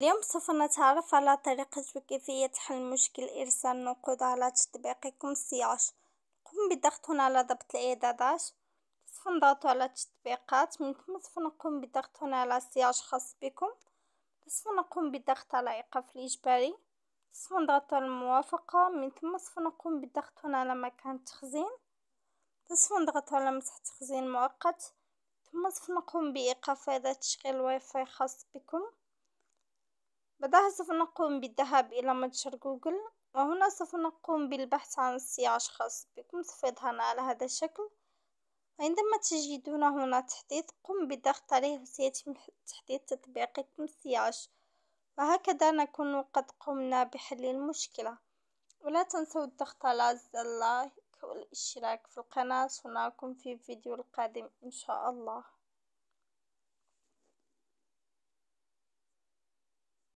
اليوم سوف نتعرف على طريقة وكيفية حل مشكل إرسال نقود على تطبيقكم سياش نقوم بالضغط هنا على ضبط الإعدادات سوف نضغط على التطبيقات من ثم سوف نقوم بالضغط هنا على سياش خاص بكم سوف نقوم بالضغط على إيقاف الإجباري سوف نضغط على الموافقة من ثم سوف نقوم بالضغط هنا على مكان التخزين سوف نضغط على مسح تخزين مؤقت ثم سوف نقوم بإيقاف هذا تشغيل واي فاي خاص بكم بعدها سوف نقوم بالذهاب إلى متجر جوجل وهنا سوف نقوم بالبحث عن سياج خاص بكم سوف يظهرنا على هذا الشكل عندما تجدون هنا تحديث قم بالضغط عليه وسيتم تحديث تطبيقكم سياج وهكذا نكون قد قمنا بحل المشكلة ولا تنسوا الضغط على زر اللايك والاشتراك في القناة سنراكم في الفيديو القادم ان شاء الله